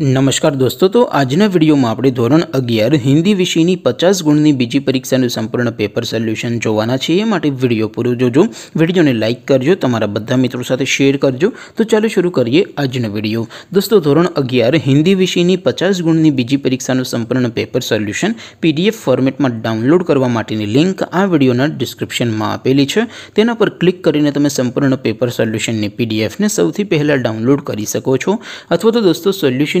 नमस्कार दोस्तों तो आज ना वीडियो में આપણે ધોરણ 11 હિન્દી વિષયની 50 ગુણની બીજી પરીક્ષાનો સંપૂર્ણ પેપર સોલ્યુશન જોવાના છીએ માટે વિડિયો પૂરો જોજો વિડિયોને લાઈક કરજો તમારા બધા મિત્રો સાથે શેર કરજો તો ચાલો શરૂ કરીએ આજનો વિડિયો दोस्तों ધોરણ 11 હિન્દી વિષયની 50 ગુણની બીજી પરીક્ષાનો સંપૂર્ણ પેપર સોલ્યુશન PDF ફોર્મેટમાં ડાઉનલોડ કરવા માટેની લિંક આ વિડિયોના ડિસ્ક્રિપ્શનમાં આપેલી છે તેના પર ક્લિક કરીને તમે સંપૂર્ણ પેપર સોલ્યુશન ને PDF ને સૌથી પહેલા ડાઉનલોડ કરી શકો છો અથવા તો દોસ્તો સોલ્યુશન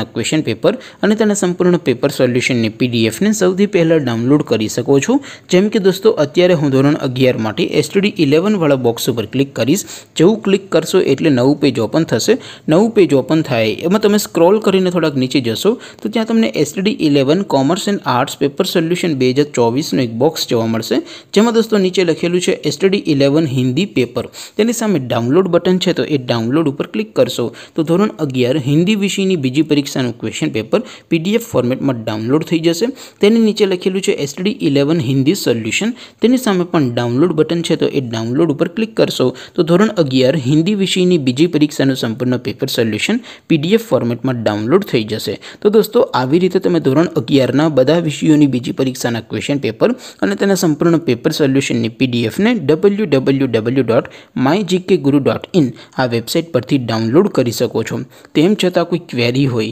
क्वेश्चन पेपर અને તેના સંપૂર્ણ પેપર સોલ્યુશન ને પીડીએફ ને સૌધી પહેલો ડાઉનલોડ કરી શકો છો જેમ કે દોસ્તો અત્યારે હું ધોરણ 11 માટે STD 11 વાળો બોક્સ ઉપર ક્લિક કરિસ જેવું ક્લિક કરશો એટલે નવું પેજ ઓપન થશે નવું પેજ ઓપન થાય એમાં તમે સ્ક્રોલ કરીને થોડક નીચે જશો તો ત્યાં તમને STD 11 commerce and arts paper solution page 24 નો એક બોક્સ જોવા મળશે જેમ કે દોસ્તો નીચે લખેલું છે STD 11 હિન્દી પેપર તેની સામે ડાઉનલોડ બટન છે તો એ ડાઉનલોડ ઉપર ક્લિક કરશો તો ધોરણ 11 હિન્દી વિષયની બીજી પરી સમ ક્વેશ્ચન પેપર પીડીએફ ફોર્મેટમાં ડાઉનલોડ થઈ જશે તેની નીચે લખેલું છે STD 11 હિન્દી સોલ્યુશન તેની સામે પણ ડાઉનલોડ બટન છે તો એ ડાઉનલોડ ઉપર ક્લિક કરશો તો ધોરણ 11 હિન્દી વિષયની બીજી પરીક્ષાનો સંપૂર્ણ પેપર સોલ્યુશન પીડીએફ ફોર્મેટમાં ડાઉનલોડ થઈ જશે તો દોસ્તો આવી રીતે તમે ધોરણ 11 ના બધા વિષયોની બીજી પરીક્ષાના ક્વેશ્ચન પેપર અને તેના સંપૂર્ણ પેપર સોલ્યુશન ને પીડીએફ ને www.mygkguru.in આ વેબસાઈટ પરથી ડાઉનલોડ કરી શકો છો તેમ છતાં કોઈ ક્વેરી હોય